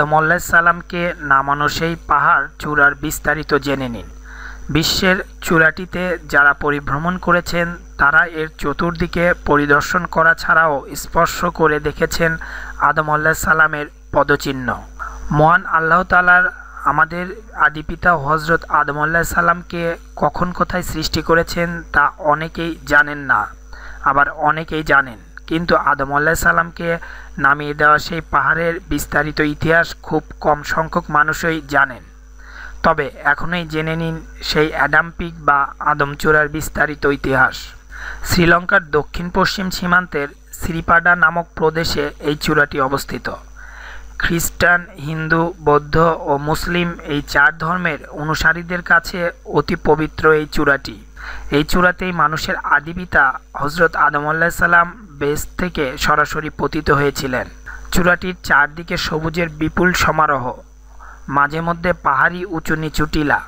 আদম সালামকে নামানো সেই পাহাড় চূড়ার বিস্তারিত জেনে নিন বিশ্বের চূড়াটিতে যারা পরিভ্রমণ করেছেন তারা এর চতুর্দিকে পরিদর্শন করা ছাড়াও স্পর্শ করে দেখেছেন আদম সালামের পদচিহ্ন মহান আল্লাহ তালার আমাদের আদিপিতা হজরত আদম সালামকে কখন কোথায় সৃষ্টি করেছেন তা অনেকেই জানেন না আবার অনেকেই জানেন কিন্তু আদম আল্লাহ সাল্লামকে নামিয়ে দেওয়া সেই পাহাড়ের বিস্তারিত ইতিহাস খুব কম সংখ্যক মানুষই জানেন তবে এখনই জেনে নিন সেই অ্যাডাম্পিক বা আদমচূড়ার বিস্তারিত ইতিহাস শ্রীলঙ্কার দক্ষিণ পশ্চিম সীমান্তের শ্রীপাডা নামক প্রদেশে এই চূড়াটি অবস্থিত খ্রিস্টান হিন্দু বৌদ্ধ ও মুসলিম এই চার ধর্মের অনুসারীদের কাছে অতি পবিত্র এই চূড়াটি এই চূড়াতেই মানুষের আদি পিতা হজরত আদম আল্লাহ সাল্লাম বেস থেকে সরাসরি পতিত হয়েছিলেন চূড়াটির চারদিকে সবুজের বিপুল সমারোহ মাঝে মধ্যে পাহাড়ি উঁচু নিচু টিলা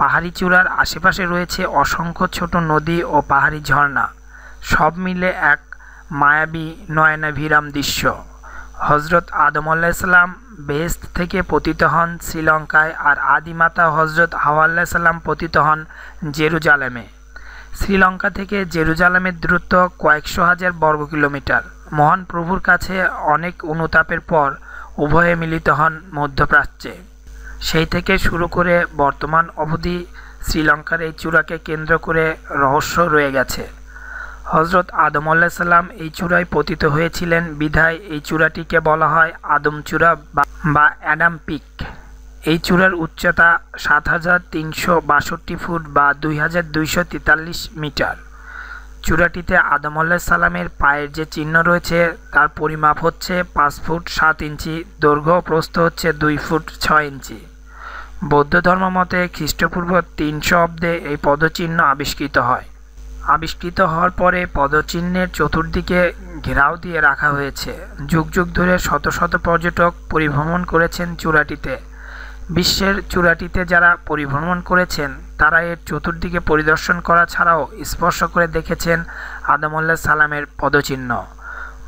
পাহাড়ি চূড়ার আশেপাশে রয়েছে অসংখ্য ছোট নদী ও পাহাড়ি ঝর্ণা সব মিলে এক মায়াবী নয়নাভিরাম দৃশ্য হজরত আদম আল্লাহিসাল্লাম বেহেস্ত থেকে পতিত হন শ্রীলঙ্কায় আর আদিমাতা হজরত হাওয়া আল্লাহিসাল্লাম পতিত হন জেরুজালেমে শ্রীলঙ্কা থেকে জেরুজালামের দূরত্ব কয়েকশো হাজার বর্গ কিলোমিটার মহান প্রভুর কাছে অনেক অনুতাপের পর উভয়ে মিলিত হন মধ্যপ্রাচ্যে সেই থেকে শুরু করে বর্তমান অবধি শ্রীলঙ্কার এই চূড়াকে কেন্দ্র করে রহস্য রয়ে গেছে হজরত আদম আল্লাহ এই চূড়ায় পতিত হয়েছিলেন বিধায় এই চূড়াটিকে বলা হয় আদম চূড়া বা অ্যাডাম পিক এই চূড়ার উচ্চতা সাত হাজার তিনশো বাষট্টি ফুট বা দুই হাজার দুইশো তেতাল্লিশ মিটার চূড়াটিতে আদম আল্লাহ সালামের পায়ের যে চিহ্ন রয়েছে তার পরিমাপ হচ্ছে পাঁচ ফুট সাত ইঞ্চি দৈর্ঘ্য প্রস্থ হচ্ছে দুই ফুট ছয় ইঞ্চি বৌদ্ধ ধর্ম মতে খ্রিস্টপূর্ব তিনশো অব্দে এই পদচিহ্ন আবিষ্কৃত হয় আবিষ্কৃত হওয়ার পরে পদচিহ্নের চতুর্দিকে ঘেরাও দিয়ে রাখা হয়েছে যুগ যুগ ধরে শত শত পর্যটক পরিভ্রমণ করেছেন চূড়াটিতে বিশ্বের চূড়াটিতে যারা পরিভ্রমণ করেছেন তারা এর চতুর্দিকে পরিদর্শন করা ছাড়াও স্পর্শ করে দেখেছেন আদমল্লা সালামের পদচিহ্ন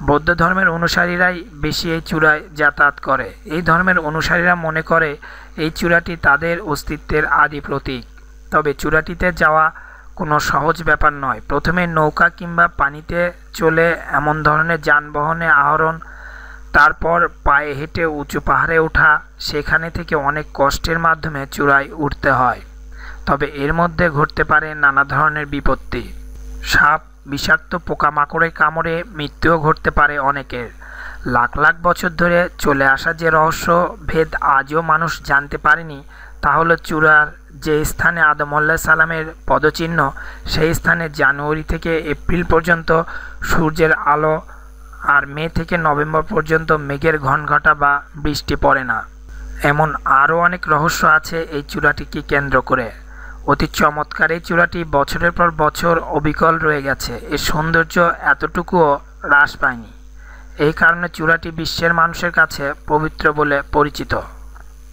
বৌদ্ধ ধর্মের অনুসারীরাই বেশি এই চূড়ায় যাতায়াত করে এই ধর্মের অনুসারীরা মনে করে এই চূড়াটি তাদের অস্তিত্বের আদি প্রতীক তবে চূড়াটিতে যাওয়া কোনো সহজ ব্যাপার নয় প্রথমে নৌকা কিংবা পানিতে চলে এমন ধরনের যানবাহনে আহরণ তারপর পায়ে হেঁটে উঁচু পাহাড়ে ওঠা সেখানে থেকে অনেক কষ্টের মাধ্যমে চূড়ায় উঠতে হয় তবে এর মধ্যে ঘটতে পারে নানা ধরনের বিপত্তি সাপ বিষাক্ত পোকামাকড়ে কামড়ে মৃত্যুও ঘটতে পারে অনেকের লাখ লাখ বছর ধরে চলে আসা যে রহস্য ভেদ আজও মানুষ জানতে পারেনি তা হলো চূড়ার যে স্থানে আল্লাহ সালামের পদচিহ্ন সেই স্থানে জানুয়ারি থেকে এপ্রিল পর্যন্ত সূর্যের আলো আর মে থেকে নভেম্বর পর্যন্ত মেঘের ঘনঘটা বা বৃষ্টি পড়ে না এমন আরও অনেক রহস্য আছে এই চূড়াটিকে কেন্দ্র করে অতি চমৎকার এই চূড়াটি বছরের পর বছর অবিকল রয়ে গেছে এর সৌন্দর্য এতটুকুও হ্রাস পায়নি এই কারণে চূড়াটি বিশ্বের মানুষের কাছে পবিত্র বলে পরিচিত